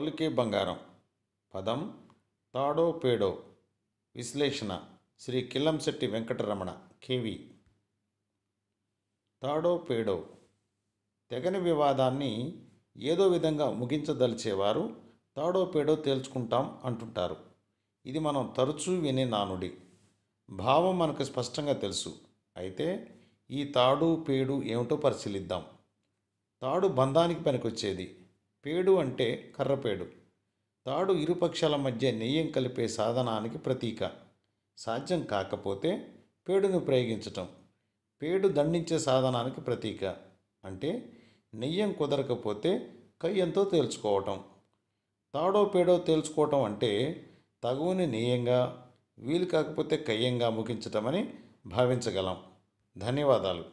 పలుకే బంగారం పదం తాడో పేడో విశ్లేషణ శ్రీ కిల్లంశెట్టి వెంకటరమణ కేవి తాడో పేడో తెగని వివాదాన్ని ఏదో విధంగా ముగించదలిచేవారు తాడో పేడో తేల్చుకుంటాం అంటుంటారు ఇది మనం తరచూ వినే నానుడి భావం మనకు స్పష్టంగా తెలుసు అయితే ఈ తాడు పేడు ఏమిటో పరిశీలిద్దాం తాడు బంధానికి పనికొచ్చేది పేడు అంటే కర్రపేడు తాడు ఇరుపక్షాల మధ్య నెయ్యం కలిపే సాధనానికి ప్రతీక సాధ్యం కాకపోతే పేడును ప్రయోగించటం పేడు దండించే సాధనానికి ప్రతీక అంటే నెయ్యం కుదరకపోతే కయ్యంతో తేల్చుకోవటం తాడో పేడో తేల్చుకోవటం అంటే తగువుని నెయ్యంగా వీలు కాకపోతే కయ్యంగా ముగించటమని భావించగలం ధన్యవాదాలు